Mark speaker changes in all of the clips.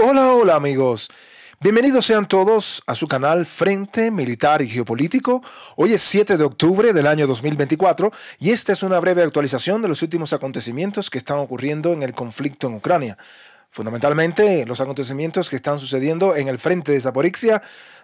Speaker 1: Hola, hola amigos. Bienvenidos sean todos a su canal Frente Militar y Geopolítico. Hoy es 7 de octubre del año 2024 y esta es una breve actualización de los últimos acontecimientos que están ocurriendo en el conflicto en Ucrania. Fundamentalmente los acontecimientos que están sucediendo en el frente de Zaporixia,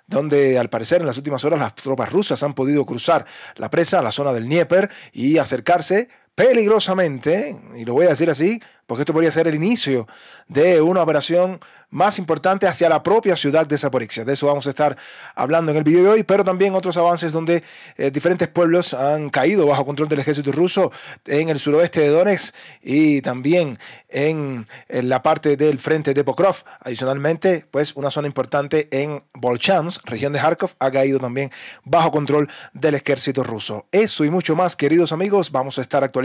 Speaker 1: donde al parecer en las últimas horas las tropas rusas han podido cruzar la presa a la zona del Dnieper y acercarse peligrosamente, y lo voy a decir así, porque esto podría ser el inicio de una operación más importante hacia la propia ciudad de Zaporizhia. De eso vamos a estar hablando en el video de hoy, pero también otros avances donde eh, diferentes pueblos han caído bajo control del ejército ruso en el suroeste de Donetsk y también en, la parte del frente de Pokrov. Adicionalmente, pues una zona importante en Volchansk, región de Kharkov, ha caído también bajo control del ejército ruso. Eso y mucho más, queridos amigos, vamos a estar actualizando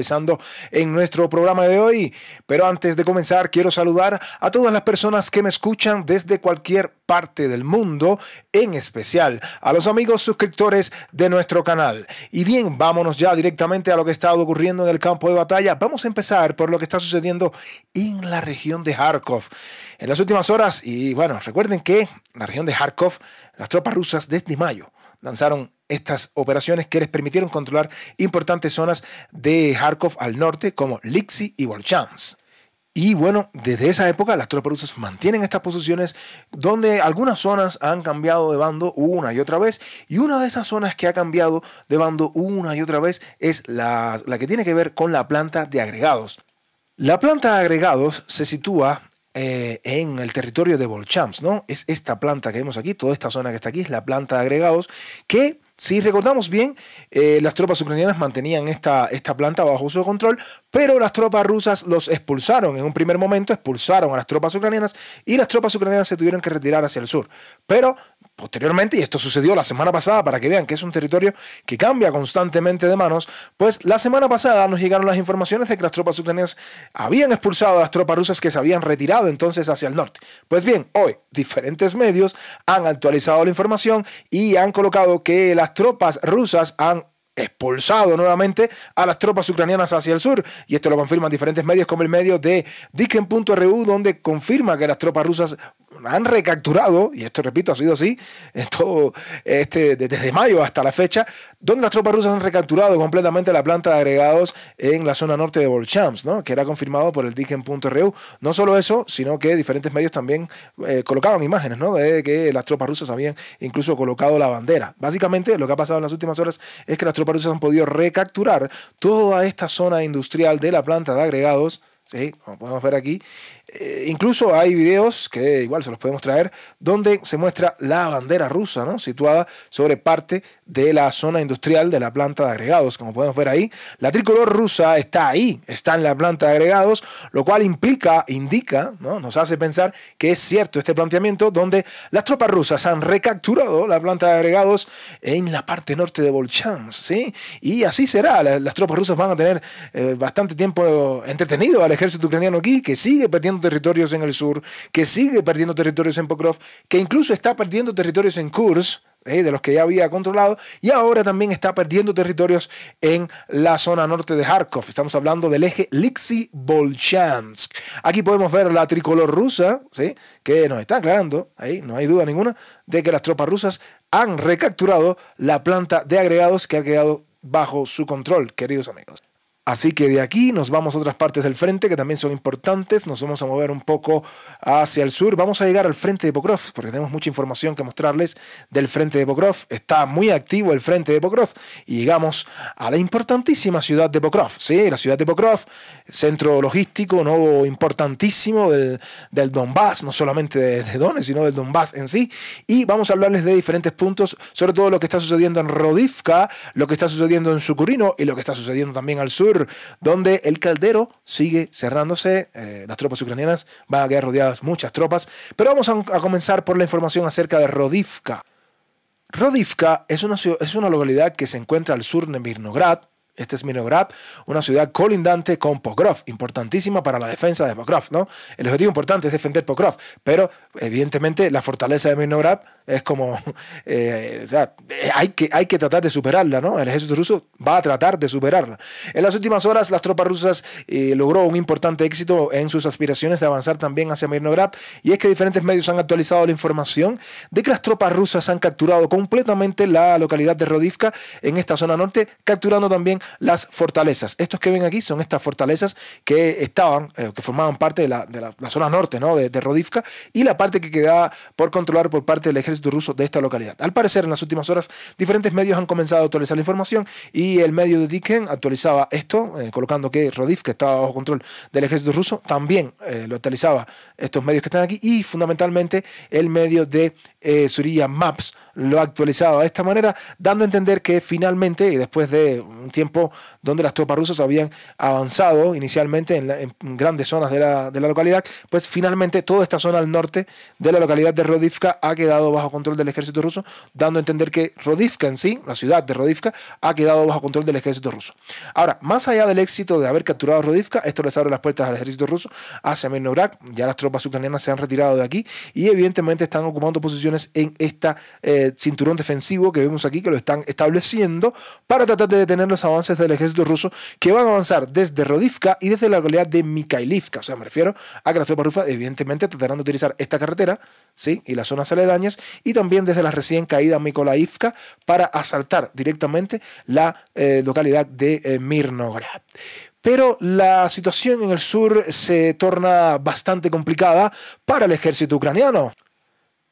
Speaker 1: en nuestro programa de hoy. Pero antes de comenzar, quiero saludar a todas las personas que me escuchan desde cualquier parte del mundo, en especial a los amigos suscriptores de nuestro canal. Y bien, vámonos ya directamente a lo que está ocurriendo en el campo de batalla. Vamos a empezar por lo que está sucediendo en la región de Kharkov. En las últimas horas, y bueno, recuerden que la región de Kharkov, las tropas rusas desde mayo lanzaron estas operaciones que les permitieron controlar importantes zonas de Kharkov al norte como Lixi y Volchansk. Y bueno, desde esa época las tropas rusas mantienen estas posiciones donde algunas zonas han cambiado de bando una y otra vez. Y una de esas zonas que ha cambiado de bando una y otra vez es la, la que tiene que ver con la planta de agregados. La planta de agregados se sitúa eh, en el territorio de Volchams, ¿no? Es esta planta que vemos aquí, toda esta zona que está aquí, es la planta de agregados, que, si recordamos bien, eh, las tropas ucranianas mantenían esta, esta planta bajo su control, pero las tropas rusas los expulsaron en un primer momento, expulsaron a las tropas ucranianas y las tropas ucranianas se tuvieron que retirar hacia el sur. Pero Posteriormente, y esto sucedió la semana pasada para que vean que es un territorio que cambia constantemente de manos, pues la semana pasada nos llegaron las informaciones de que las tropas ucranianas habían expulsado a las tropas rusas que se habían retirado entonces hacia el norte. Pues bien, hoy diferentes medios han actualizado la información y han colocado que las tropas rusas han expulsado nuevamente a las tropas ucranianas hacia el sur. Y esto lo confirman diferentes medios como el medio de Diken.ru, donde confirma que las tropas rusas han recapturado, y esto repito, ha sido así, todo este, desde mayo hasta la fecha, donde las tropas rusas han recapturado completamente la planta de agregados en la zona norte de Volchams, ¿no? que era confirmado por el dicken.ru No solo eso, sino que diferentes medios también eh, colocaban imágenes ¿no? de que las tropas rusas habían incluso colocado la bandera. Básicamente, lo que ha pasado en las últimas horas es que las tropas rusas han podido recapturar toda esta zona industrial de la planta de agregados como podemos ver aquí. Eh, incluso hay videos, que igual se los podemos traer, donde se muestra la bandera rusa, situada sobre parte de la zona industrial de la planta de agregados, como podemos ver ahí. La tricolor rusa está ahí, está en la planta de agregados, lo cual implica, indica, nos hace pensar que es cierto este planteamiento, donde las tropas rusas han recapturado la planta de agregados en la parte norte de Volchansk, ¿sí? y así será, las, tropas rusas van a tener eh, bastante tiempo entretenido al ejército ucraniano aquí, que sigue perdiendo territorios en el sur, que sigue perdiendo territorios en Pokrov, que incluso está perdiendo territorios en Kursk, eh, de los que ya había controlado, y ahora también está perdiendo territorios en la zona norte de Kharkov. Estamos hablando del eje Lixi-Bolchansk. Aquí podemos ver la tricolor rusa, ¿sí? que nos está aclarando, ahí no hay duda ninguna, de que las tropas rusas han recapturado la planta de agregados que ha quedado bajo su control, queridos amigos. Así que de aquí nos vamos a otras partes del frente que también son importantes. Nos vamos a mover un poco hacia el sur. Vamos a llegar al frente de Pokrov porque tenemos mucha información que mostrarles del frente de Pokrov. Está muy activo el frente de Pokrov y llegamos a la importantísima ciudad de Pokrov. Sí, la ciudad de Pokrov, centro logístico nuevo importantísimo del, Donbass, no solamente de, de Donetsk, sino del Donbass en sí. Y vamos a hablarles de diferentes puntos, sobre todo lo que está sucediendo en Rodivka, lo que está sucediendo en Sukurino y lo que está sucediendo también al sur donde el caldero sigue cerrándose. Eh, las tropas ucranianas van a quedar rodeadas muchas tropas. Pero vamos a, comenzar por la información acerca de Rodivka. Rodivka es una, es una localidad que se encuentra al sur de Mirnograd, este es Mirnograd, una ciudad colindante con Pokrov... importantísima para la defensa de Pokrov... ¿no? El objetivo importante es defender Pokrov... pero evidentemente la fortaleza de Mirnograd es como... Eh, hay, que, hay que tratar de superarla, ¿no? El ejército ruso va a tratar de superarla. En las últimas horas, las tropas rusas eh, logró un importante éxito en sus aspiraciones de avanzar también hacia Mirnograd, y es que diferentes medios han actualizado la información de que las tropas rusas han capturado completamente la localidad de Rodivka en esta zona norte, capturando también las fortalezas. Estos que ven aquí son estas fortalezas que estaban, eh, que formaban parte de la, zona norte ¿no? de, Rodivka y la parte que quedaba por controlar por parte del ejército ruso de esta localidad. Al parecer, en las últimas horas, diferentes medios han comenzado a actualizar la información y el medio de Diken actualizaba esto, eh, colocando que Rodivka estaba bajo control del ejército ruso. También eh, lo actualizaba estos medios que están aquí y fundamentalmente el medio de Surilla Maps lo ha actualizado de esta manera, dando a entender que finalmente, después de un tiempo donde las tropas rusas habían avanzado inicialmente en, grandes zonas de la, localidad, pues finalmente toda esta zona al norte de la localidad de Rodivka ha quedado bajo control del ejército ruso, dando a entender que Rodivka en sí, la ciudad de Rodivka, ha quedado bajo control del ejército ruso. Ahora, más allá del éxito de haber capturado Rodivka, esto les abre las puertas al ejército ruso hacia Menorak, ya las tropas ucranianas se han retirado de aquí y evidentemente están ocupando posiciones en este cinturón defensivo que vemos aquí, que lo están estableciendo para tratar de detenerlos los avances del ejército ruso que van a avanzar desde Rodivka y desde la localidad de Mikhailivka. O sea, me refiero a que evidentemente tratarán de utilizar esta carretera ¿sí? y las zonas aledañas y también desde la recién caída Mikolaivka para asaltar directamente la eh, localidad de eh, Mirnograd. Pero la situación en el sur se torna bastante complicada para el ejército ucraniano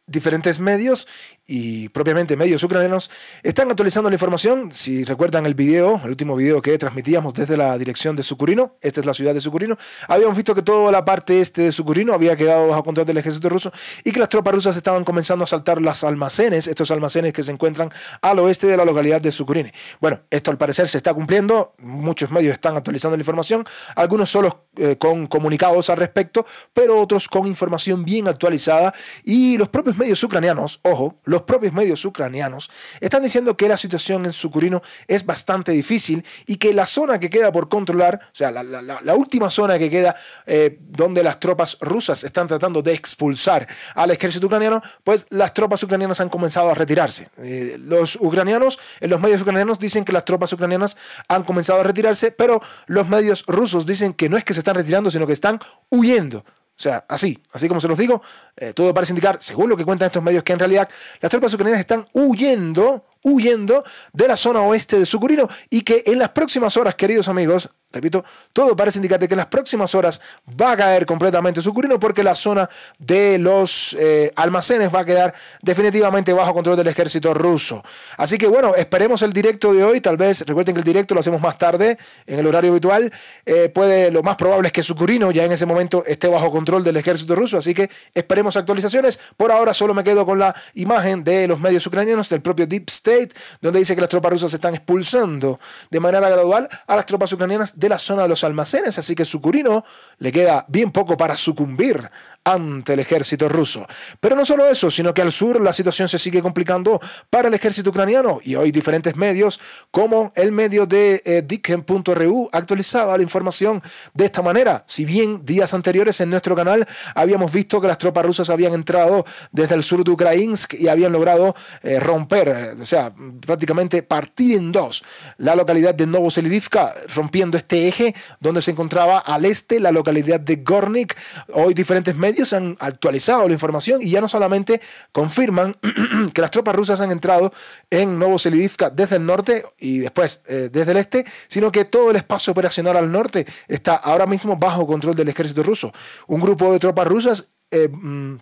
Speaker 1: diferentes medios y propiamente medios ucranianos están actualizando la información. Si recuerdan el video, el último video que transmitíamos desde la dirección de Sucurino, esta es la ciudad de Sucurino, habíamos visto que toda la parte este de Sucurino había quedado bajo control del ejército ruso y que las tropas rusas estaban comenzando a saltar los almacenes, estos almacenes que se encuentran al oeste de la localidad de Sucurine. Bueno, esto al parecer se está cumpliendo, muchos medios están actualizando la información, algunos solo eh, con comunicados al respecto, pero otros con información bien actualizada y los propios medios ucranianos, ojo, los los propios medios ucranianos están diciendo que la situación en Sucurino es bastante difícil y que la zona que queda por controlar, o sea, la, última zona que queda eh, donde las tropas rusas están tratando de expulsar al ejército ucraniano, pues las tropas ucranianas han comenzado a retirarse. Eh, los ucranianos, en eh, los medios ucranianos dicen que las tropas ucranianas han comenzado a retirarse, pero los medios rusos dicen que no es que se están retirando, sino que están huyendo o sea, así, así como se los digo, eh, todo parece indicar, según lo que cuentan estos medios, que en realidad las tropas ucranianas están huyendo, huyendo de la zona oeste de Sucurino y que en las próximas horas, queridos amigos, Repito, todo parece indicar que en las próximas horas va a caer completamente su porque la zona de los eh, almacenes va a quedar definitivamente bajo control del ejército ruso. Así que bueno, esperemos el directo de hoy. Tal vez recuerden que el directo lo hacemos más tarde en el horario habitual. Eh, puede, lo más probable es que su ya en ese momento esté bajo control del ejército ruso. Así que esperemos actualizaciones. Por ahora solo me quedo con la imagen de los medios ucranianos del propio Deep State, donde dice que las tropas rusas están expulsando de manera gradual a las tropas ucranianas la zona de los almacenes, así que Sucurino le queda bien poco para sucumbir ante el ejército ruso. Pero no solo eso, sino que al sur la situación se sigue complicando para el ejército ucraniano y hoy diferentes medios como el medio de eh, Dicken.ru actualizaba la información de esta manera. Si bien días anteriores en nuestro canal habíamos visto que las tropas rusas habían entrado desde el sur de Ukrainsk y habían logrado eh, romper, eh, o sea, prácticamente partir en dos la localidad de Novoselidivka, rompiendo este eje donde se encontraba al este la localidad de Gornik. Hoy diferentes medios ellos han actualizado la información y ya no solamente confirman que las tropas rusas han entrado en Novoselivka desde el norte y después eh, desde el este, sino que todo el espacio operacional al norte está ahora mismo bajo control del ejército ruso. Un grupo de tropas rusas... Eh, mm,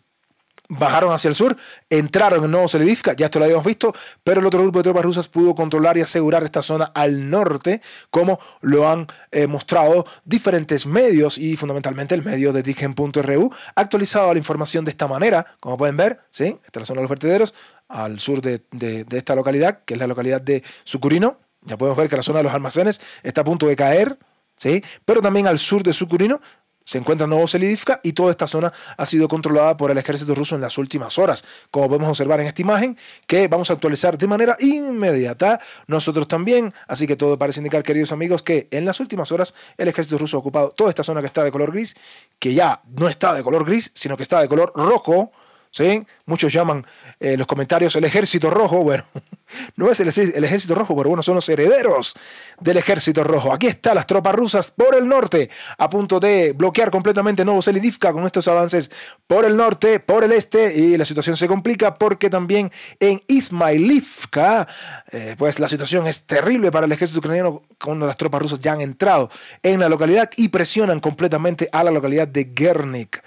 Speaker 1: bajaron hacia el sur, entraron en Nuevo Selivivka, ya esto lo habíamos visto, pero el otro grupo de tropas rusas pudo controlar y asegurar esta zona al norte, como lo han eh, mostrado diferentes medios y fundamentalmente el medio de ha actualizado la información de esta manera, como pueden ver, ¿sí? esta es la zona de los vertederos, al sur de, esta localidad, que es la localidad de Sucurino, ya podemos ver que la zona de los almacenes está a punto de caer, ¿sí? pero también al sur de Sucurino se encuentra en selidivka y toda esta zona ha sido controlada por el ejército ruso en las últimas horas, como podemos observar en esta imagen que vamos a actualizar de manera inmediata nosotros también, así que todo parece indicar, queridos amigos, que en las últimas horas el ejército ruso ha ocupado toda esta zona que está de color gris, que ya no está de color gris, sino que está de color rojo, Muchos llaman eh, los comentarios el ejército rojo. Bueno, no es el, ejército rojo, pero bueno, son los herederos del ejército rojo. Aquí están las tropas rusas por el norte, a punto de bloquear completamente Novosel con estos avances por el norte, por el este, y la situación se complica porque también en Ismailivka, eh, pues la situación es terrible para el ejército ucraniano cuando las tropas rusas ya han entrado en la localidad y presionan completamente a la localidad de Gernik.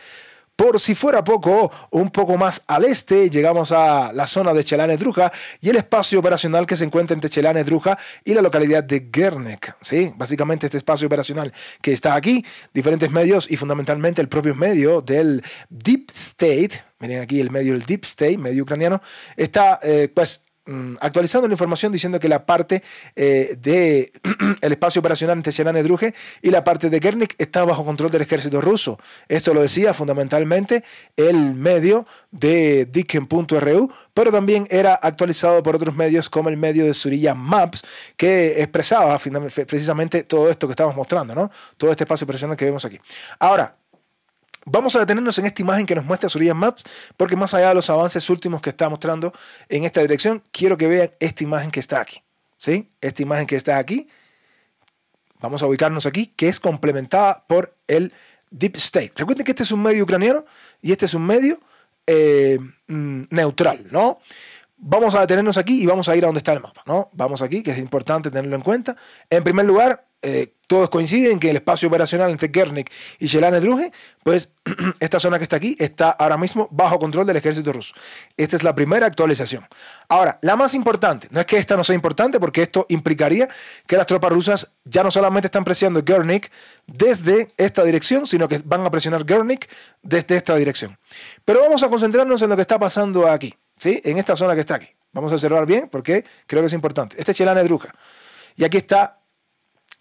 Speaker 1: Por si fuera poco, un poco más al este llegamos a la zona de Chelanes Druja y el espacio operacional que se encuentra entre Chelanes Druja y la localidad de Gernek. ¿sí? Básicamente este espacio operacional que está aquí, diferentes medios y fundamentalmente el propio medio del Deep State, miren aquí el medio del Deep State, medio ucraniano, está eh, pues Mm, actualizando la información diciendo que la parte eh, del espacio operacional entre Cherán y y la parte de Gernik está bajo control del ejército ruso. Esto lo decía fundamentalmente el medio de Dicken.ru, pero también era actualizado por otros medios como el medio de Surilla Maps, que expresaba precisamente todo esto que estamos mostrando, ¿no? Todo este espacio operacional que vemos aquí. Ahora, Vamos a detenernos en esta imagen que nos muestra Surya Maps, porque más allá de los avances últimos que está mostrando en esta dirección, quiero que vean esta imagen que está aquí. ¿sí? Esta imagen que está aquí, vamos a ubicarnos aquí, que es complementada por el Deep State. Recuerden que este es un medio ucraniano y este es un medio eh, mm, neutral, ¿no? Vamos a detenernos aquí y vamos a ir a donde está el mapa, ¿no? Vamos aquí, que es importante tenerlo en cuenta. En primer lugar, eh, todos coinciden que el espacio operacional entre Kernik y chelane Druje, pues esta zona que está aquí está ahora mismo bajo control del ejército ruso. Esta es la primera actualización. Ahora, la más importante, no es que esta no sea importante, porque esto implicaría que las tropas rusas ya no solamente están presionando Gernik desde esta dirección, sino que van a presionar Gernik desde esta dirección. Pero vamos a concentrarnos en lo que está pasando aquí, ¿sí? en esta zona que está aquí. Vamos a observar bien porque creo que es importante. Este es Yelane Druja. Y aquí está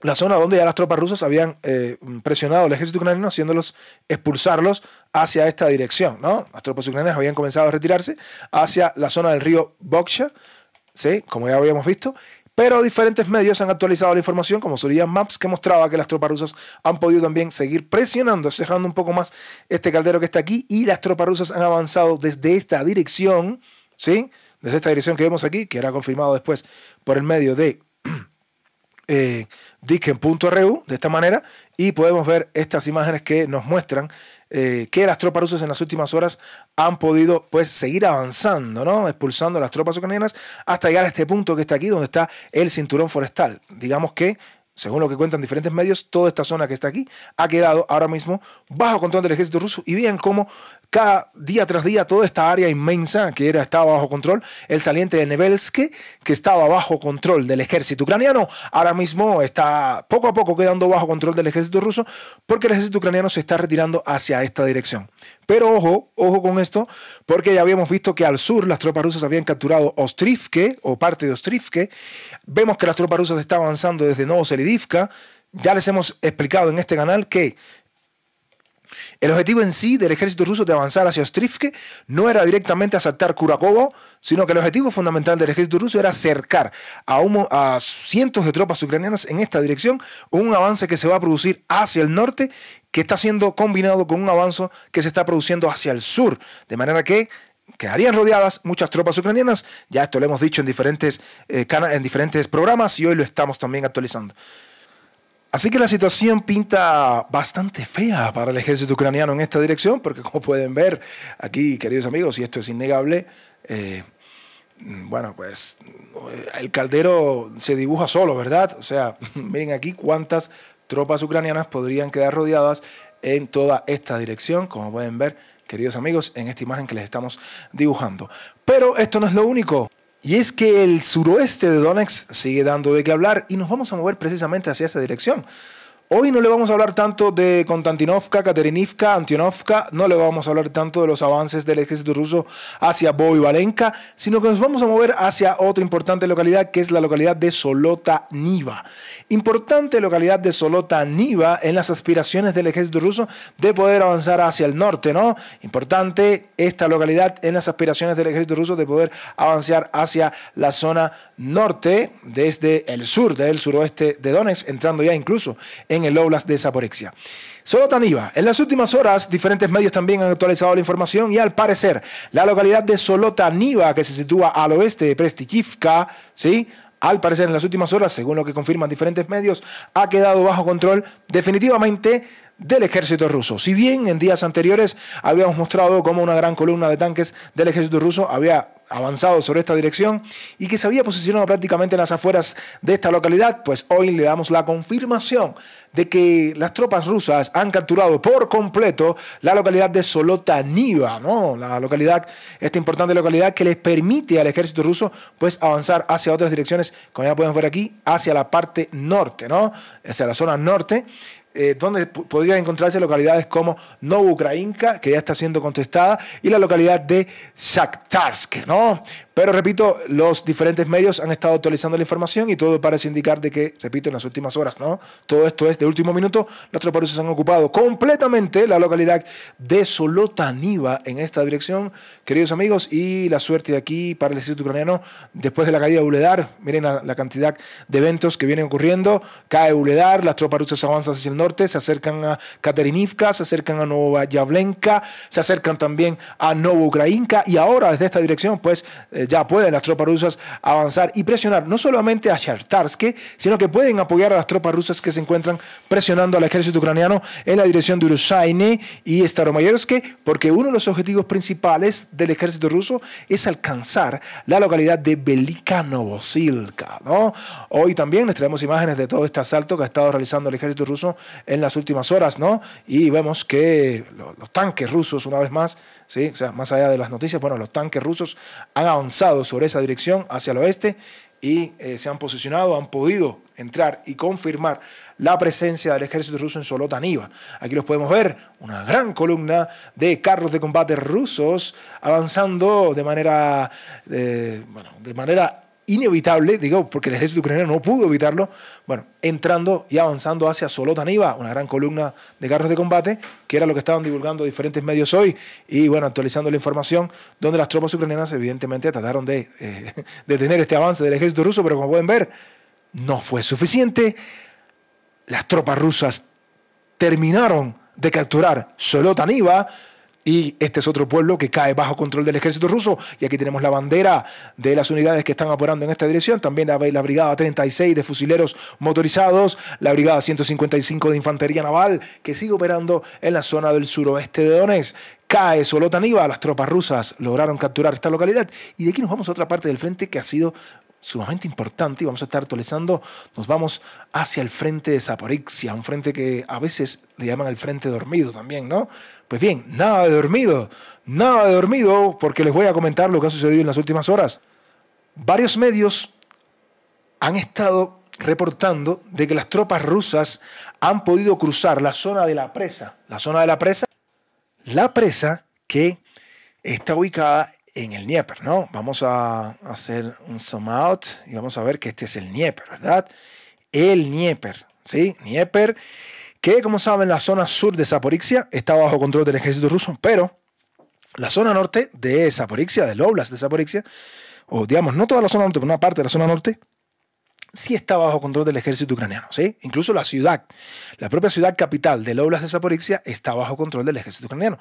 Speaker 1: la zona donde ya las tropas rusas habían eh, presionado al ejército ucraniano, haciéndolos expulsarlos hacia esta dirección. ¿no? Las tropas ucranianas habían comenzado a retirarse hacia la zona del río Boksha, ¿sí? como ya habíamos visto, pero diferentes medios han actualizado la información, como Surian Maps, que mostraba que las tropas rusas han podido también seguir presionando, cerrando un poco más este caldero que está aquí, y las tropas rusas han avanzado desde esta dirección, ¿sí? Desde esta dirección que vemos aquí, que era confirmado después por el medio de eh, de esta manera y podemos ver estas imágenes que nos muestran eh, que las tropas rusas en las últimas horas han podido pues seguir avanzando, ¿no? expulsando las tropas ucranianas hasta llegar a este punto que está aquí donde está el cinturón forestal. Digamos que según lo que cuentan diferentes medios, toda esta zona que está aquí ha quedado ahora mismo bajo control del ejército ruso. Y vean cómo cada día tras día toda esta área inmensa que era, estaba bajo control, el saliente de Nebelske, que estaba bajo control del ejército ucraniano, ahora mismo está poco a poco quedando bajo control del ejército ruso porque el ejército ucraniano se está retirando hacia esta dirección. Pero ojo, ojo con esto, porque ya habíamos visto que al sur las tropas rusas habían capturado Ostrivke o parte de Ostrivke. Vemos que las tropas rusas están avanzando desde Novoselidivka. Ya les hemos explicado en este canal que el objetivo en sí del ejército ruso de avanzar hacia Ostrivke no era directamente asaltar Kurakovo, sino que el objetivo fundamental del ejército ruso era acercar a, cientos de tropas ucranianas en esta dirección, un avance que se va a producir hacia el norte, que está siendo combinado con un avance que se está produciendo hacia el sur, de manera que quedarían rodeadas muchas tropas ucranianas. Ya esto lo hemos dicho en diferentes, eh, en diferentes programas y hoy lo estamos también actualizando. Así que la situación pinta bastante fea para el ejército ucraniano en esta dirección, porque como pueden ver aquí, queridos amigos, y esto es innegable, eh, bueno, pues eh, el caldero se dibuja solo, ¿verdad? O sea, miren aquí cuántas tropas ucranianas podrían quedar rodeadas en toda esta dirección, como pueden ver, queridos amigos, en esta imagen que les estamos dibujando. Pero esto no es lo único. Y es que el suroeste de Donex sigue dando de qué hablar y nos vamos a mover precisamente hacia esa dirección. Hoy no le vamos a hablar tanto de Konstantinovka, Katerinivka, Antionovka, no le vamos a hablar tanto de los avances del ejército ruso hacia Boivalenka, sino que nos vamos a mover hacia otra importante localidad que es la localidad de Solota-Niva. Importante localidad de Solota-Niva en las aspiraciones del ejército ruso de poder avanzar hacia el norte, ¿no? Importante esta localidad en las aspiraciones del ejército ruso de poder avanzar hacia la zona norte desde el sur, desde el suroeste de Donetsk, entrando ya incluso en en el Oblast de Zaporexia. Solo Taniva. En las últimas horas, diferentes medios también han actualizado la información y al parecer, la localidad de Solotaniva, que se sitúa al oeste de Prestikivka, ¿sí? al parecer en las últimas horas, según lo que confirman diferentes medios, ha quedado bajo control definitivamente del ejército ruso. Si bien en días anteriores habíamos mostrado cómo una gran columna de tanques del ejército ruso había avanzado sobre esta dirección y que se había posicionado prácticamente en las afueras de esta localidad, pues hoy le damos la confirmación de que las tropas rusas han capturado por completo la localidad de Solotaniva, ¿no? La localidad, esta importante localidad que les permite al ejército ruso pues avanzar hacia otras direcciones, como ya podemos ver aquí, hacia la parte norte, ¿no? Hacia la zona norte. Eh, donde podrían encontrarse localidades como Novukrainka, que ya está siendo contestada, y la localidad de Shakhtarsk, ¿no? Pero repito, los diferentes medios han estado actualizando la información y todo parece indicar de que, repito, en las últimas horas, ¿no? Todo esto es de último minuto, las tropas rusas han ocupado completamente la localidad de Solotaniva en esta dirección, queridos amigos, y la suerte de aquí para el ejército ucraniano después de la caída de Uledar, miren la, la cantidad de eventos que vienen ocurriendo, cae Uledar, las tropas rusas avanzan hacia el norte, se acercan a Katerinivka, se acercan a Novoyavlenka, se acercan también a Novoukrainka y ahora desde esta dirección pues eh, ya pueden las tropas rusas avanzar y presionar no solamente a Chartarske, sino que pueden apoyar a las tropas rusas que se encuentran presionando al ejército ucraniano en la dirección de Urushaine y Staromayorske, porque uno de los objetivos principales del ejército ruso es alcanzar la localidad de Velika Novosilka. ¿no? Hoy también les traemos imágenes de todo este asalto que ha estado realizando el ejército ruso en las últimas horas, ¿no? Y vemos que los, tanques rusos, una vez más, ¿sí? más allá de las noticias, bueno, los tanques rusos han avanzado sobre esa dirección hacia el oeste y eh, se han posicionado, han podido entrar y confirmar la presencia del ejército ruso en Solotaniva. Aquí los podemos ver, una gran columna de carros de combate rusos avanzando de manera, eh, bueno, de manera inevitable, digo, porque el ejército ucraniano no pudo evitarlo, bueno, entrando y avanzando hacia Solotaniva, una gran columna de carros de combate, que era lo que estaban divulgando diferentes medios hoy, y bueno, actualizando la información, donde las tropas ucranianas evidentemente trataron de eh, detener este avance del ejército ruso, pero como pueden ver, no fue suficiente. Las tropas rusas terminaron de capturar Solotaniva, y este es otro pueblo que cae bajo control del ejército ruso. Y aquí tenemos la bandera de las unidades que están operando en esta dirección. También la, Brigada 36 de fusileros motorizados, la Brigada 155 de Infantería Naval, que sigue operando en la zona del suroeste de Donetsk cae Solotaniva, las tropas rusas lograron capturar esta localidad y de aquí nos vamos a otra parte del frente que ha sido sumamente importante y vamos a estar actualizando. Nos vamos hacia el frente de Zaporixia, un frente que a veces le llaman el frente dormido también, ¿no? Pues bien, nada de dormido, nada de dormido, porque les voy a comentar lo que ha sucedido en las últimas horas. Varios medios han estado reportando de que las tropas rusas han podido cruzar la zona de la presa, la zona de la presa, la presa que está ubicada en el Dnieper, ¿no? Vamos a hacer un zoom out y vamos a ver que este es el Dnieper, ¿verdad? El Dnieper, ¿sí? Dnieper, que como saben, la zona sur de Zaporixia está bajo control del ejército ruso, pero la zona norte de Zaporixia, del Oblast de Zaporixia, o digamos, no toda la zona norte, pero una parte de la zona norte, sí está bajo control del ejército ucraniano, ¿sí? Incluso la ciudad, la propia ciudad capital del Oblast de Zaporizhia está bajo control del ejército ucraniano.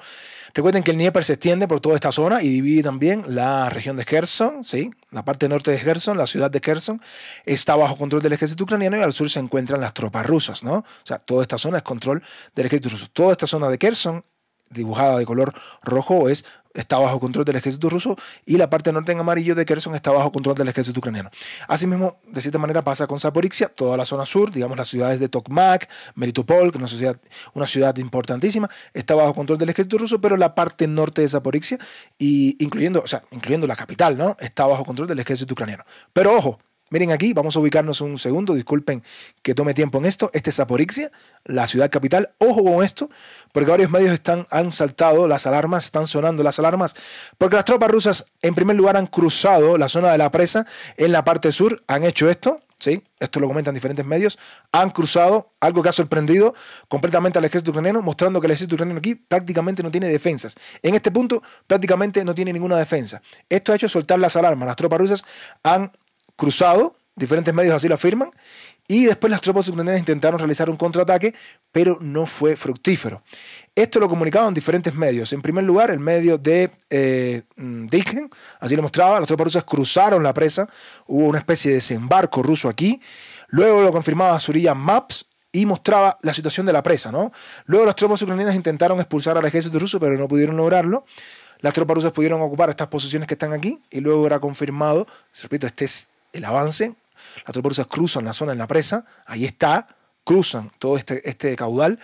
Speaker 1: Recuerden que el Dnieper se extiende por toda esta zona y divide también la región de Kherson, ¿sí? La parte norte de Kherson, la ciudad de Kherson, está bajo control del ejército ucraniano y al sur se encuentran las tropas rusas, ¿no? O sea, toda esta zona es control del ejército ruso. Toda esta zona de Kherson dibujada de color rojo es está bajo control del ejército ruso y la parte norte en amarillo de Kherson está bajo control del ejército ucraniano. Asimismo, de cierta manera pasa con Zaporizhia, toda la zona sur, digamos las ciudades de Tokmak, Melitopol, que es una, una ciudad importantísima, está bajo control del ejército ruso, pero la parte norte de Zaporizhia, y incluyendo, o sea, incluyendo la capital, ¿no? está bajo control del ejército ucraniano. Pero ojo, Miren aquí, vamos a ubicarnos un segundo, disculpen que tome tiempo en esto. Este es Zaporixia, la ciudad capital. Ojo con esto, porque varios medios están, han saltado las alarmas, están sonando las alarmas, porque las tropas rusas en primer lugar han cruzado la zona de la presa en la parte sur, han hecho esto, ¿sí? Esto lo comentan diferentes medios, han cruzado, algo que ha sorprendido completamente al ejército ucraniano, mostrando que el ejército ucraniano aquí prácticamente no tiene defensas. En este punto prácticamente no tiene ninguna defensa. Esto ha hecho soltar las alarmas. Las tropas rusas han cruzado, diferentes medios así lo afirman, y después las tropas ucranianas intentaron realizar un contraataque, pero no fue fructífero. Esto lo comunicaban diferentes medios. En primer lugar, el medio de eh, mm, así lo mostraba, las tropas rusas cruzaron la presa, hubo una especie de desembarco ruso aquí. Luego lo confirmaba Surilla Maps y mostraba la situación de la presa, ¿no? Luego las tropas ucranianas intentaron expulsar al ejército ruso, pero no pudieron lograrlo las tropas rusas pudieron ocupar estas posiciones que están aquí y luego era confirmado, repito, este es el avance, las tropas rusas cruzan la zona en la presa, ahí está, cruzan todo este, este, caudal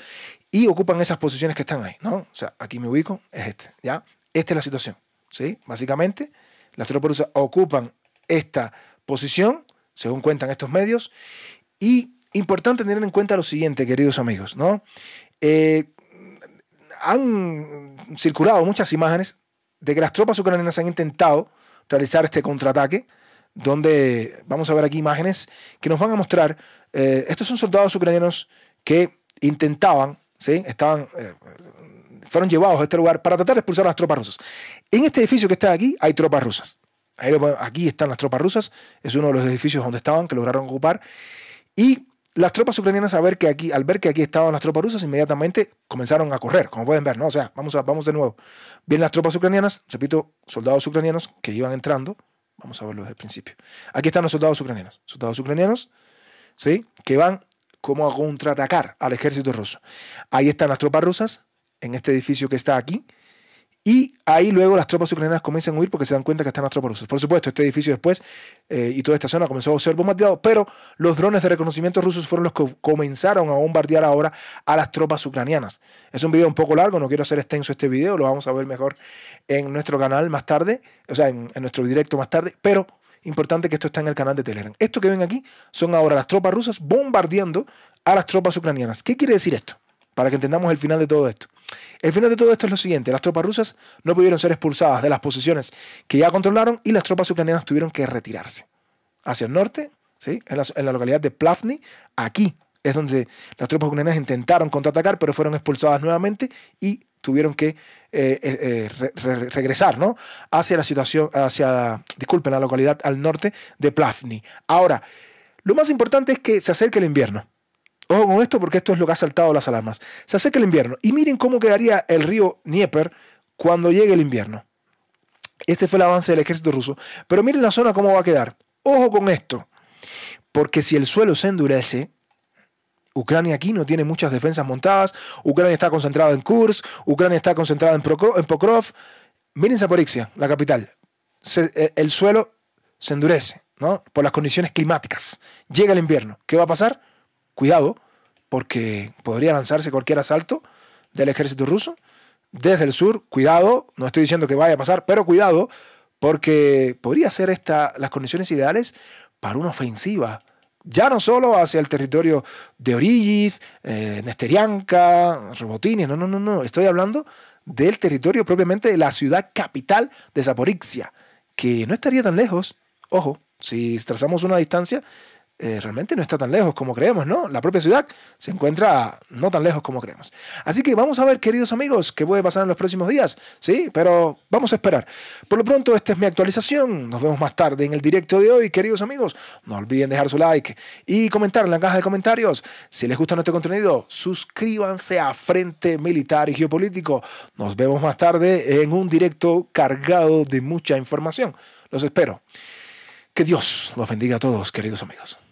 Speaker 1: y ocupan esas posiciones que están ahí, ¿no? O sea, aquí me ubico, es este, ¿ya? Esta es la situación, ¿sí? Básicamente, las tropas rusas ocupan esta posición, según cuentan estos medios, y importante tener en cuenta lo siguiente, queridos amigos, ¿no? Eh, han circulado muchas imágenes de que las tropas ucranianas han intentado realizar este contraataque, donde vamos a ver aquí imágenes que nos van a mostrar, eh, estos son soldados ucranianos que intentaban, ¿sí? Estaban, eh, fueron llevados a este lugar para tratar de expulsar a las tropas rusas. En este edificio que está aquí hay tropas rusas. Aquí están las tropas rusas, es uno de los edificios donde estaban, que lograron ocupar. Y las tropas ucranianas, a ver que aquí, al ver que aquí estaban las tropas rusas, inmediatamente comenzaron a correr, como pueden ver, ¿no? O sea, vamos, a, vamos de nuevo. Vienen las tropas ucranianas, repito, soldados ucranianos que iban entrando, Vamos a verlo desde el principio. Aquí están los soldados ucranianos. Soldados ucranianos, ¿sí? Que van como a contraatacar al ejército ruso. Ahí están las tropas rusas, en este edificio que está aquí, y ahí luego las tropas ucranianas comienzan a huir porque se dan cuenta que están las tropas rusas. Por supuesto, este edificio después eh, y toda esta zona comenzó a ser bombardeado, pero los drones de reconocimiento rusos fueron los que comenzaron a bombardear ahora a las tropas ucranianas. Es un video un poco largo, no quiero hacer extenso este video, lo vamos a ver mejor en nuestro canal más tarde, o sea, en, en nuestro directo más tarde, pero importante que esto está en el canal de Telegram. Esto que ven aquí son ahora las tropas rusas bombardeando a las tropas ucranianas. ¿Qué quiere decir esto? para que entendamos el final de todo esto. El final de todo esto es lo siguiente, las tropas rusas no pudieron ser expulsadas de las posiciones que ya controlaron y las tropas ucranianas tuvieron que retirarse hacia el norte, ¿sí? en, la, localidad de Plavny, aquí es donde las tropas ucranianas intentaron contraatacar, pero fueron expulsadas nuevamente y tuvieron que eh, eh, eh, regresar ¿no? hacia la situación, hacia, la localidad al norte de Plavny. Ahora, lo más importante es que se acerque el invierno. Ojo con esto porque esto es lo que ha saltado las alarmas. Se acerca el invierno y miren cómo quedaría el río Dnieper cuando llegue el invierno. Este fue el avance del ejército ruso. Pero miren la zona cómo va a quedar. Ojo con esto. Porque si el suelo se endurece, Ucrania aquí no tiene muchas defensas montadas. Ucrania está concentrada en Kursk. Ucrania está concentrada en, Pokrov. Miren Zaporixia, la capital. Eh, el suelo se endurece, ¿no? Por las condiciones climáticas. Llega el invierno. ¿Qué va a pasar? cuidado, porque podría lanzarse cualquier asalto del ejército ruso desde el sur, cuidado, no estoy diciendo que vaya a pasar, pero cuidado, porque podría ser esta las condiciones ideales para una ofensiva, ya no solo hacia el territorio de Origiz, eh, Nesterianka, no, no, no, no, estoy hablando del territorio propiamente de la ciudad capital de Zaporizhia, que no estaría tan lejos, ojo, si trazamos una distancia eh, realmente no está tan lejos como creemos, ¿no? La propia ciudad se encuentra no tan lejos como creemos. Así que vamos a ver, queridos amigos, qué puede pasar en los próximos días, ¿sí? Pero vamos a esperar. Por lo pronto, esta es mi actualización. Nos vemos más tarde en el directo de hoy, queridos amigos. No olviden dejar su like y comentar en la caja de comentarios. Si les gusta nuestro contenido, suscríbanse a Frente Militar y Geopolítico. Nos vemos más tarde en un directo cargado de mucha información. Los espero. Que Dios los bendiga a todos, queridos amigos.